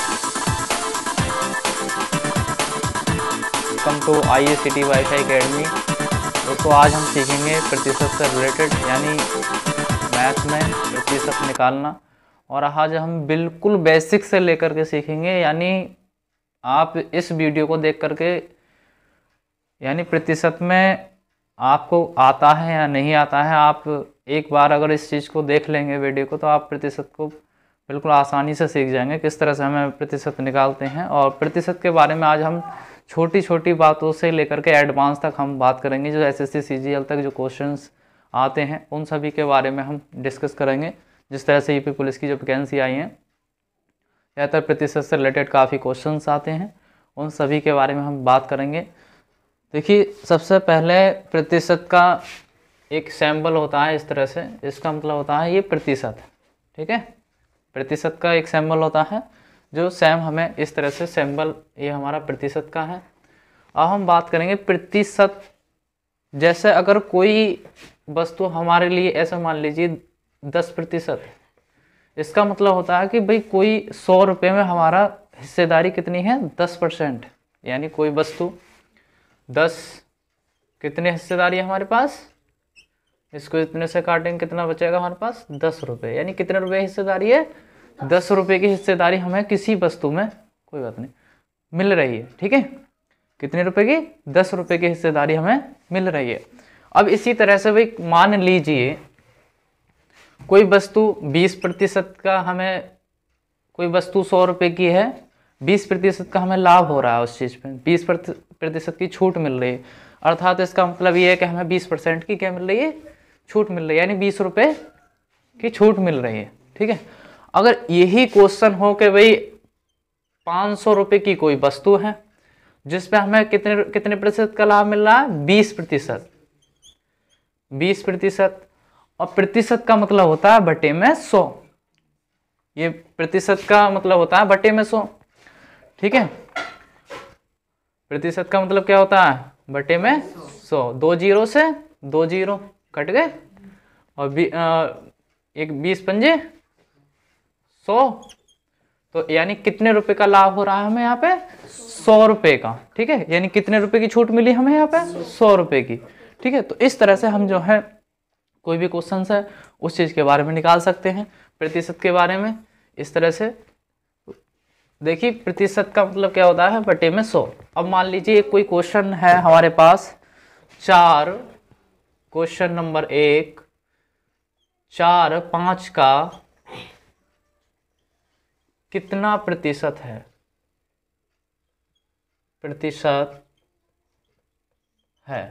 welcome to I A C T wifi academy दोस्तों आज हम सीखेंगे प्रतिशत से रिलेटेड यानी मैथ में प्रतिशत निकालना और आज हम बिल्कुल बेसिक से लेकर के सीखेंगे यानी आप इस वीडियो को देख करके यानी प्रतिशत में आपको आता है या नहीं आता है आप एक बार अगर इस चीज़ को देख लेंगे वीडियो को तो आप प्रतिशत को बिल्कुल आसानी से सीख जाएंगे किस तरह से हमें प्रतिशत निकालते हैं और प्रतिशत के बारे में आज हम छोटी छोटी बातों से लेकर के एडवांस तक हम बात करेंगे जो एस एस तक जो क्वेश्चन आते हैं उन सभी के बारे में हम डिस्कस करेंगे जिस तरह से यूपी e पुलिस की जो वैकेंसी आई हैं ज़्यादातर प्रतिशत से रिलेटेड काफ़ी क्वेश्चन आते हैं उन सभी के बारे में हम बात करेंगे देखिए सबसे पहले प्रतिशत का एक सैम्पल होता है इस तरह से इसका मतलब होता है ये प्रतिशत ठीक है प्रतिशत का एक सैम्बल होता है जो सैम हमें इस तरह से सैम्बल ये हमारा प्रतिशत का है अब हम बात करेंगे प्रतिशत जैसे अगर कोई वस्तु हमारे लिए ऐसा मान लीजिए दस प्रतिशत इसका मतलब होता है कि भाई कोई सौ रुपये में हमारा हिस्सेदारी कितनी है दस परसेंट यानी कोई वस्तु दस कितने हिस्सेदारी है हमारे पास इसको इतने से काटेंगे कितना बचेगा हमारे पास दस रुपये यानी कितने रुपये हिस्सेदारी है दस रुपये की हिस्सेदारी हमें किसी वस्तु में कोई बात नहीं मिल रही है ठीक है कितने रुपए की दस रुपए की हिस्सेदारी हमें मिल रही है अब इसी तरह से भाई मान लीजिए कोई वस्तु बीस प्रतिशत का हमें कोई वस्तु सौ रुपये की है बीस प्रतिशत का हमें लाभ हो रहा है उस चीज़ पे बीस प्रतिशत की छूट मिल रही है अर्थात इसका मतलब ये है कि हमें बीस परसेंट की क्या मिल रही है छूट मिल रही है यानी बीस रुपये की छूट मिल रही है ठीक है अगर यही क्वेश्चन हो कि भाई पाँच सौ रुपए की कोई वस्तु है जिसपे हमें कितने कितने प्रतिशत का लाभ मिल रहा है बीस प्रतिशत बीस प्रतिशत और प्रतिशत का मतलब होता है बटे में सौ ये प्रतिशत का मतलब होता है बटे में सौ ठीक है प्रतिशत का मतलब क्या होता है बटे में सौ दो जीरो से दो जीरो कट गए और बी, आ, एक बीस पंजे सौ तो यानी कितने रुपए का लाभ हो रहा है हमें यहाँ पे सौ रुपए का ठीक है यानी कितने रुपए की छूट मिली हमें यहाँ पे सौ रुपए की ठीक है तो इस तरह से हम जो है कोई भी क्वेश्चन है उस चीज़ के बारे में निकाल सकते हैं प्रतिशत के बारे में इस तरह से देखिए प्रतिशत का मतलब क्या होता है बटे में सौ अब मान लीजिए कोई क्वेश्चन है हमारे पास चार क्वेश्चन नंबर एक चार पाँच का कितना प्रतिशत है प्रतिशत है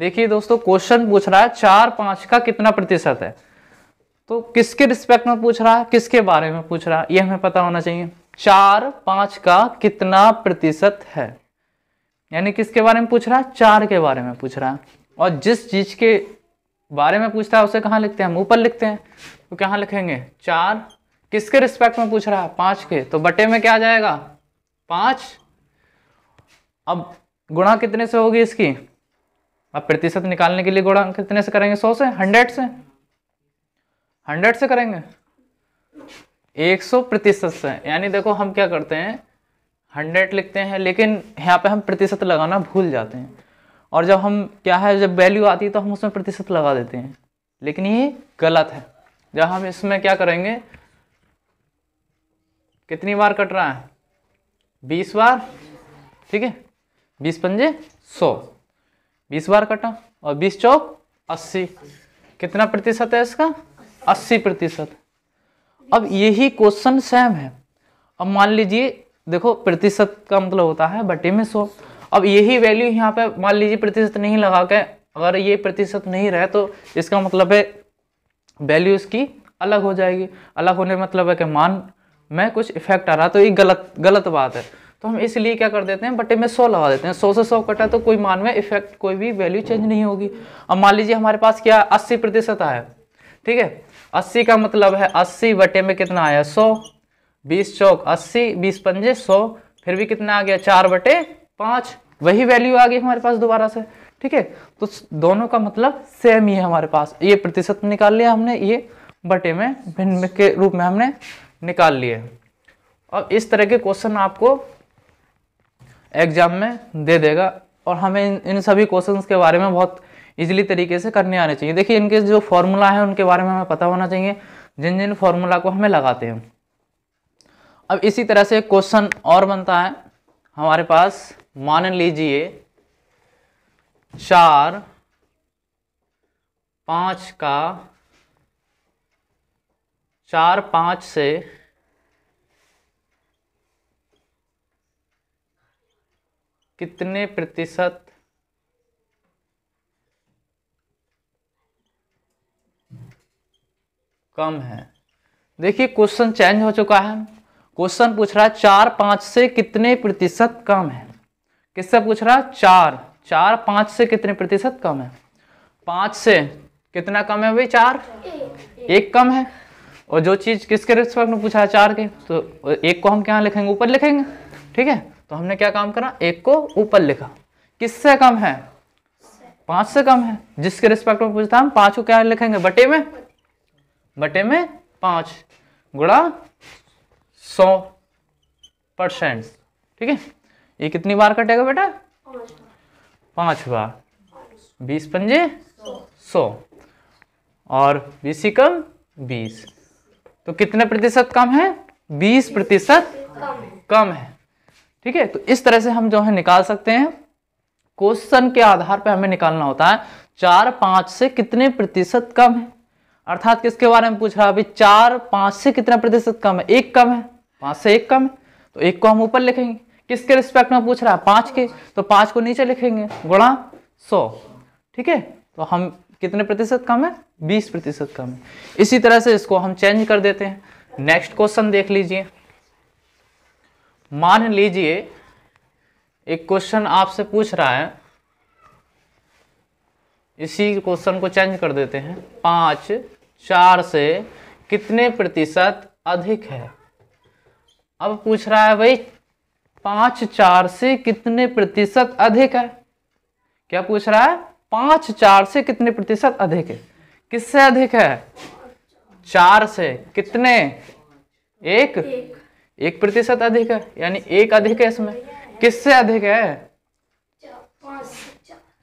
देखिए दोस्तों क्वेश्चन पूछ रहा है चार पांच का कितना प्रतिशत है तो किसके रिस्पेक्ट में पूछ रहा है किसके बारे में पूछ रहा है यह हमें पता होना चाहिए चार पांच का कितना प्रतिशत है यानी किसके बारे में पूछ रहा है चार के बारे में पूछ रहा है और जिस चीज के बारे में पूछता है उसे कहाँ लिखते हैं हम ऊपर लिखते हैं तो कहां लिखेंगे चार किसके रिस्पेक्ट में पूछ रहा है पांच के तो बटे में क्या आ जाएगा पांच अब गुणा कितने से होगी इसकी अब प्रतिशत निकालने के लिए गुणा कितने से करेंगे सौ से हंड्रेड से हंड्रेड से करेंगे एक सौ प्रतिशत से यानी देखो हम क्या करते हैं हंड्रेड लिखते हैं लेकिन यहाँ पे हम प्रतिशत लगाना भूल जाते हैं और जब हम क्या है जब वैल्यू आती है तो हम उसमें प्रतिशत लगा देते हैं लेकिन ये गलत है जब हम इसमें क्या करेंगे कितनी बार कट रहा है बीस बार ठीक है बीस पंजे सौ बीस बार कटा और बीस चौक अस्सी कितना प्रतिशत है इसका अस्सी प्रतिशत अब यही क्वेश्चन सेम है अब मान लीजिए देखो प्रतिशत का मतलब होता है बटे में सौ अब यही वैल्यू यहाँ पे मान लीजिए प्रतिशत नहीं लगा के अगर ये प्रतिशत नहीं रहे तो इसका मतलब है वैल्यू इसकी अलग हो जाएगी अलग होने मतलब है कि मान में कुछ इफेक्ट आ रहा तो ये गलत गलत बात है तो हम इसलिए क्या कर देते हैं बटे में सौ लगा देते हैं सौ से सौ कटा तो कोई मान में इफेक्ट कोई भी वैल्यू चेंज नहीं होगी अब मान लीजिए हमारे पास क्या अस्सी प्रतिशत आया ठीक है अस्सी का मतलब है अस्सी बटे में कितना आया सौ बीस चौक अस्सी बीस पंजे सौ फिर भी कितना आ गया चार बटे पाँच वही वैल्यू आ गई हमारे पास दोबारा से ठीक है तो दोनों का मतलब सेम ही है हमारे पास ये प्रतिशत निकाल लिया हमने ये बटे में भिन्न के रूप में हमने निकाल लिए अब इस तरह के क्वेश्चन आपको एग्जाम में दे देगा और हमें इन सभी क्वेश्चन के बारे में बहुत इजीली तरीके से करने आने चाहिए देखिए इनके जो फॉर्मूला है उनके बारे में हमें पता होना चाहिए जिन जिन फॉर्मूला को हमें लगाते हैं अब इसी तरह से क्वेश्चन और बनता है हमारे पास मान लीजिए चार पाँच का चार पाँच से कितने प्रतिशत कम है देखिए क्वेश्चन चेंज हो चुका है क्वेश्चन पूछ रहा है चार पाँच से कितने प्रतिशत कम है किससे पूछ रहा है चार चार पाँच से कितने प्रतिशत कम है पाँच से कितना कम है भाई चार एक, एक कम है और जो चीज़ किसके रिस्पेक्ट में पूछा है चार के तो एक को हम क्या लिखेंगे ऊपर लिखेंगे ठीक है तो हमने क्या काम करा एक को ऊपर लिखा किससे कम है पाँच से कम है जिसके रिस्पेक्ट में पूछता हम पाँच को क्या लिखेंगे बटे में बटे में पाँच गुड़ा सौ परसेंट ठीक है ये कितनी बार कटेगा बेटा पाँच बार बीस पंजे सौ और बीस कम बीस तो कितने प्रतिशत कम है बीस प्रतिशत कम है ठीक है तो इस तरह से हम जो है निकाल सकते हैं क्वेश्चन के आधार पर हमें निकालना होता है चार पांच से कितने प्रतिशत कम है अर्थात किसके बारे में पूछ रहा है अभी चार पांच से कितना प्रतिशत कम है एक कम है पांच से एक कम है तो एक को हम ऊपर लिखेंगे किसके रिस्पेक्ट में पूछ रहा है पांच के तो पांच को नीचे लिखेंगे गुणा सौ ठीक है तो हम कितने प्रतिशत कम है बीस प्रतिशत कम है इसी तरह से इसको हम चेंज कर देते हैं नेक्स्ट क्वेश्चन देख लीजिए मान लीजिए एक क्वेश्चन आपसे पूछ रहा है इसी क्वेश्चन को चेंज कर देते हैं पांच चार से कितने प्रतिशत अधिक है अब पूछ रहा है भाई पांच चार से कितने प्रतिशत अधिक है क्या पूछ रहा है पाँच चार से कितने प्रतिशत अधिक है किससे अधिक है चार से कितने एक एक प्रतिशत अधिक है यानी एक अधिक है इसमें किससे अधिक है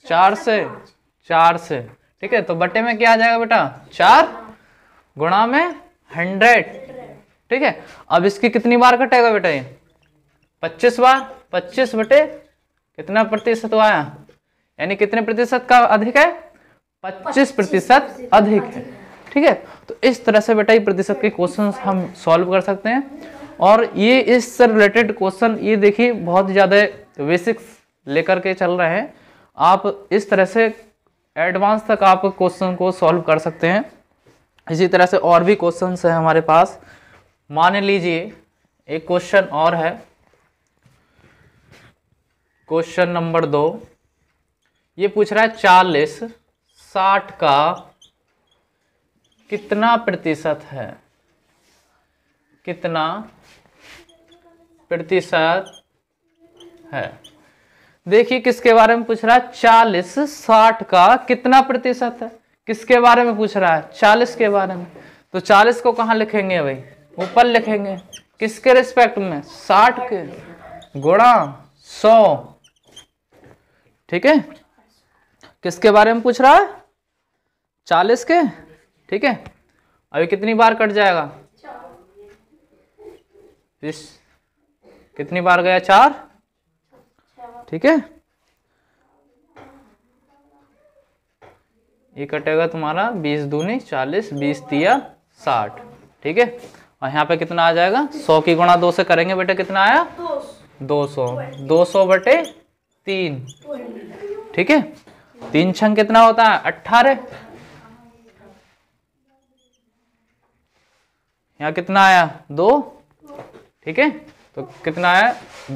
चार से चार से ठीक है तो बटे में क्या आ जाएगा बेटा चार गुणा में हंड्रेड ठीक है अब इसकी कितनी बार कटेगा बेटा ये पच्चीस बार पच्चीस बटे कितना प्रतिशत आया यानी कितने प्रतिशत का अधिक है पच्चीस प्रतिशत अधिक है ठीक है तो इस तरह से बेटा ये प्रतिशत के क्वेश्चन हम सॉल्व कर सकते हैं और ये इससे रिलेटेड क्वेश्चन ये देखिए बहुत ज़्यादा बेसिक्स लेकर के चल रहे हैं आप इस तरह से एडवांस तक आप क्वेश्चन को सॉल्व कर सकते हैं इसी तरह से और भी क्वेश्चन हैं हमारे पास मान लीजिए एक क्वेश्चन और है क्वेश्चन नंबर दो ये पूछ रहा है चालीस साठ का कितना प्रतिशत है कितना प्रतिशत है देखिए किसके बारे में पूछ रहा है चालीस साठ का कितना प्रतिशत है किसके बारे में पूछ रहा है चालीस के बारे में तो चालीस को कहाँ लिखेंगे भाई ऊपर लिखेंगे किसके रिस्पेक्ट में साठ के गुणा सौ ठीक है किसके बारे में पूछ रहा है चालीस के ठीक है अभी कितनी बार कट जाएगा इस कितनी बार गया चार ठीक है ये कटेगा तुम्हारा बीस दूनी चालीस बीस तिया साठ ठीक है और यहाँ पे कितना आ जाएगा सौ की गुणा दो से करेंगे बेटे कितना आया दो सौ दो सौ बटे तीन ठीक है तीन छंग कितना होता है अट्ठारह यहाँ कितना आया दो ठीक है तो कितना आया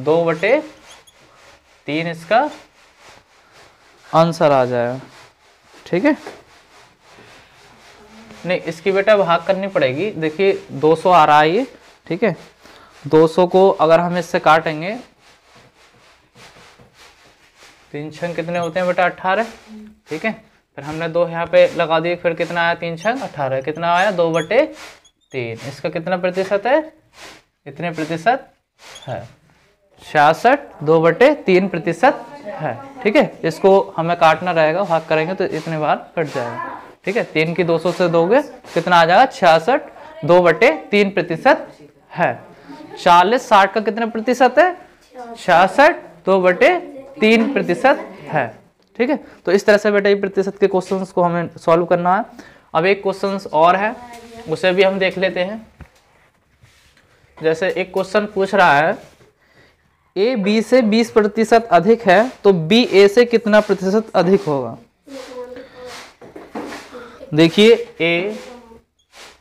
दो बटे तीन इसका आंसर आ जाएगा ठीक है नहीं इसकी बेटा भाग करनी पड़ेगी देखिए 200 आ रहा है ये ठीक है 200 को अगर हम इससे काटेंगे तीन छंग कितने होते हैं बेटा अट्ठारह ठीक है फिर हमने दो यहाँ पे लगा दिए फिर कितना आया तीन छंग अट्ठारह कितना आया दो बटे तीन इसका कितना प्रतिशत है इतने प्रतिशत है छियासठ दो बटे तीन प्रतिशत है ठीक है इसको हमें काटना रहेगा भाग करेंगे तो इतने बार कट जाएगा ठीक है तीन की सौ से दोगे कितना आ जाएगा छियासठ दो बटे तीन प्रतिशत है चालीस साठ का कितना प्रतिशत है छियासठ दो बटे तीन प्रतिशत है ठीक है तो इस तरह से बेटा ये प्रतिशत के क्वेश्चन को हमें सॉल्व करना है अब एक क्वेश्चन और है उसे भी हम देख लेते हैं जैसे एक क्वेश्चन पूछ रहा है ए बी से 20 प्रतिशत अधिक है तो बी ए से कितना प्रतिशत अधिक होगा देखिए ए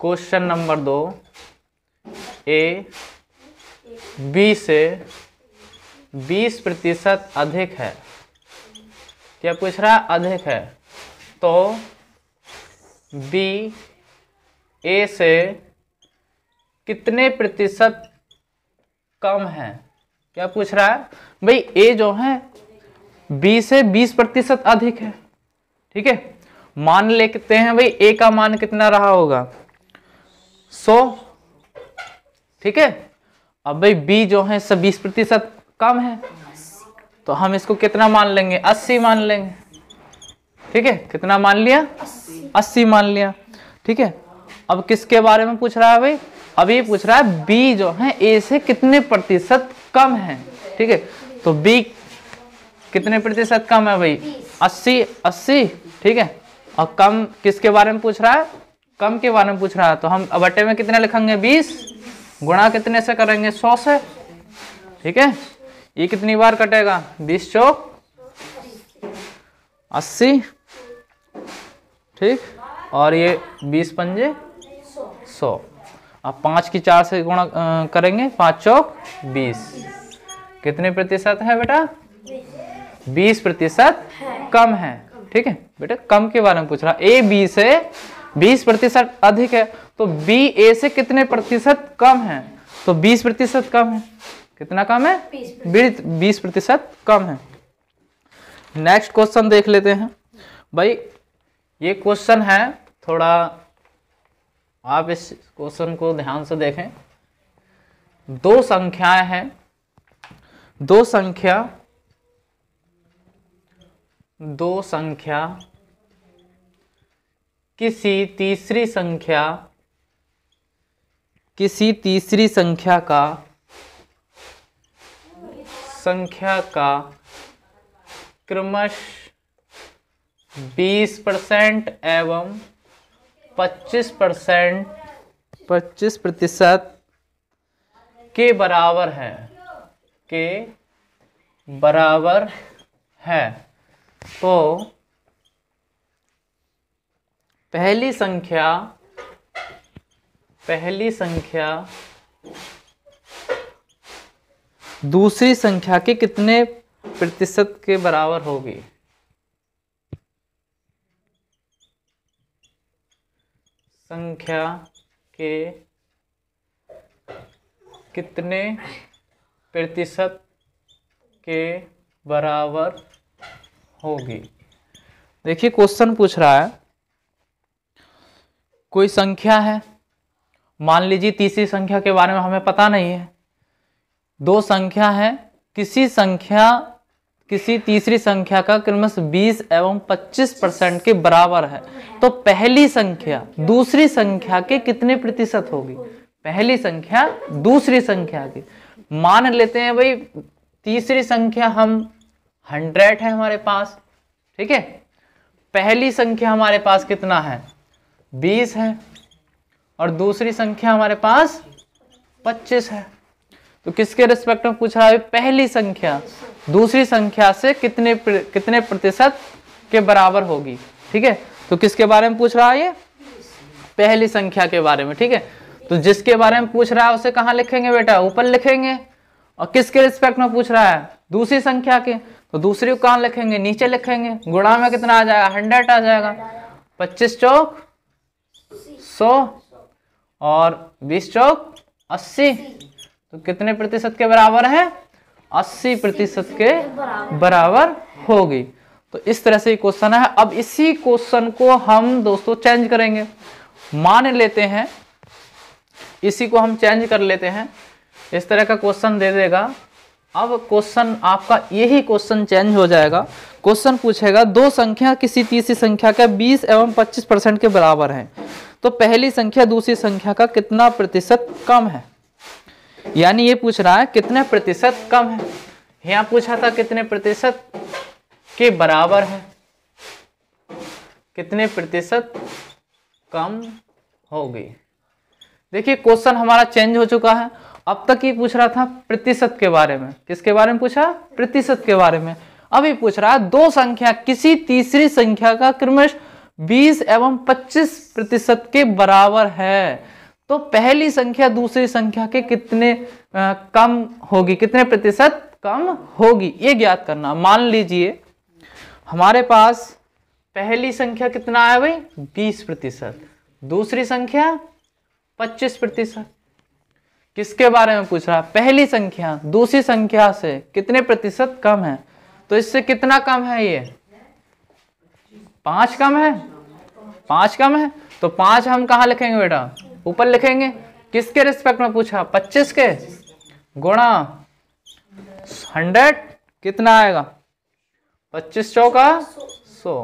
क्वेश्चन नंबर दो ए बी से बीस प्रतिशत अधिक है क्या पूछ रहा अधिक है तो बी ए से कितने प्रतिशत कम है क्या पूछ रहा है भाई ए जो है बी से बीस प्रतिशत अधिक है ठीक है मान लेते हैं भाई ए का मान कितना रहा होगा सो ठीक है अब भाई बी जो है सब बीस प्रतिशत कम है तो हम इसको कितना मान लेंगे अस्सी मान लेंगे ठीक है कितना मान लिया अस्सी मान लिया ठीक है अब किसके बारे में पूछ रहा है भाई अभी पूछ रहा है बी जो है ए से कितने प्रतिशत कम है ठीक है तो बी कितने प्रतिशत कम है भाई अस्सी अस्सी ठीक है और कम किसके बारे में पूछ रहा है कम के बारे में पूछ रहा है तो हम बटे में कितने लिखेंगे बीस गुणा कितने से करेंगे सौ से ठीक है ये कितनी बार कटेगा बीस चौक अस्सी ठीक और ये बीस पंजे सौ अब पाँच की चार से गुणा करेंगे पाँच चौक बीस कितने प्रतिशत है बेटा बीस प्रतिशत कम है ठीक है बेटा कम के बारे में पूछ रहा ए बी से बीस प्रतिशत अधिक है तो बी ए से कितने प्रतिशत कम है तो बीस प्रतिशत कम है कितना कम है बीस बीस प्रतिशत कम है नेक्स्ट क्वेश्चन देख लेते हैं भाई ये क्वेश्चन है थोड़ा आप इस क्वेश्चन को ध्यान से देखें दो संख्याएं हैं दो संख्या दो संख्या किसी तीसरी संख्या किसी तीसरी संख्या का संख्या का क्रमश 20 परसेंट एवं 25 परसेंट पच्चीस प्रतिशत के बराबर है के बराबर है तो पहली संख्या पहली संख्या दूसरी संख्या के कितने प्रतिशत के बराबर होगी संख्या के कितने प्रतिशत के बराबर होगी देखिए क्वेश्चन पूछ रहा है कोई संख्या है मान लीजिए तीसरी संख्या के बारे में हमें पता नहीं है दो संख्या है किसी संख्या किसी तीसरी संख्या का क्रमश 20 एवं 25 परसेंट के बराबर है तो पहली संख्या दूसरी संख्या के कितने प्रतिशत होगी पहली संख्या दूसरी संख्या की मान लेते हैं भाई तीसरी संख्या हम हंड्रेड है हमारे पास ठीक है पहली संख्या हमारे पास कितना है बीस है और दूसरी संख्या हमारे पास पच्चीस है तो किसके रिस्पेक्ट में पूछ रहा है पहली संख्या दूसरी संख्या से कितने कितने प्रतिशत के बराबर होगी ठीक है तो किसके बारे में पूछ रहा है ये पहली संख्या के बारे में ठीक है तो जिसके बारे में पूछ रहा है उसे कहां लिखेंगे बेटा ऊपर लिखेंगे और किसके रिस्पेक्ट में पूछ रहा है दूसरी संख्या के तो दूसरी को लिखेंगे नीचे लिखेंगे गुणा में कितना आ जाएगा हंड्रेड आ जाएगा पच्चीस चौक सौ और बीस चौक अस्सी तो कितने प्रतिशत के बराबर है अस्सी प्रतिशत के बराबर होगी तो इस तरह से क्वेश्चन है अब इसी क्वेश्चन को हम दोस्तों चेंज करेंगे मान लेते हैं इसी को हम चेंज कर लेते हैं इस तरह का क्वेश्चन दे देगा अब क्वेश्चन आपका यही क्वेश्चन चेंज हो जाएगा क्वेश्चन पूछेगा दो संख्या किसी तीसरी संख्या का 20 एवं 25 परसेंट के बराबर है तो पहली संख्या दूसरी संख्या का कितना प्रतिशत कम है यानी ये पूछ रहा है कितने प्रतिशत कम है यहां पूछा था कितने प्रतिशत के बराबर है कितने प्रतिशत कम होगी देखिए क्वेश्चन हमारा चेंज हो चुका है अब तक ये पूछ रहा था प्रतिशत के बारे में किसके बारे में पूछा प्रतिशत के बारे में अभी पूछ रहा है दो संख्या किसी तीसरी संख्या का क्रमश 20 एवं 25 प्रतिशत के बराबर है तो पहली संख्या दूसरी संख्या के कितने आ, कम होगी कितने प्रतिशत कम होगी ये ज्ञात करना मान लीजिए हमारे पास पहली संख्या कितना आया भाई बीस प्रतिशत दूसरी संख्या पच्चीस प्रतिशत किसके बारे में पूछ रहा पहली संख्या दूसरी संख्या से कितने प्रतिशत कम है तो इससे कितना कम है ये पांच कम है पांच कम है तो पांच हम कहा लिखेंगे बेटा ऊपर लिखेंगे किसके रिस्पेक्ट में पूछा पच्चीस के गुणा हंड्रेड कितना आएगा पच्चीस चौका 100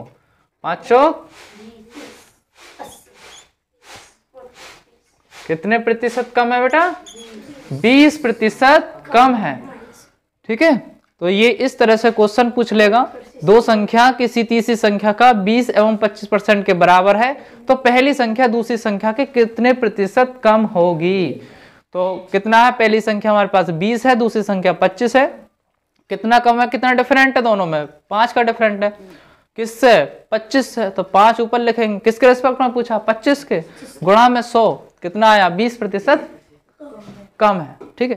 पांच चौक कितने प्रतिशत कम है बेटा बीस प्रतिशत कम है ठीक है तो ये इस तरह से क्वेश्चन पूछ लेगा दो संख्या किसी तीसरी संख्या का 20 एवं 25 परसेंट के बराबर है तो पहली संख्या दूसरी संख्या के कितने प्रतिशत कम होगी तो कितना है पहली संख्या हमारे पास 20 है दूसरी संख्या 25 है कितना कम है कितना डिफरेंट है दोनों में पांच का डिफरेंट है किससे 25 है तो पांच ऊपर लिखेंगे किसके रेस्पेक्ट में पूछा 25 के गुणा में 100 कितना आया 20 प्रतिशत कम है ठीक है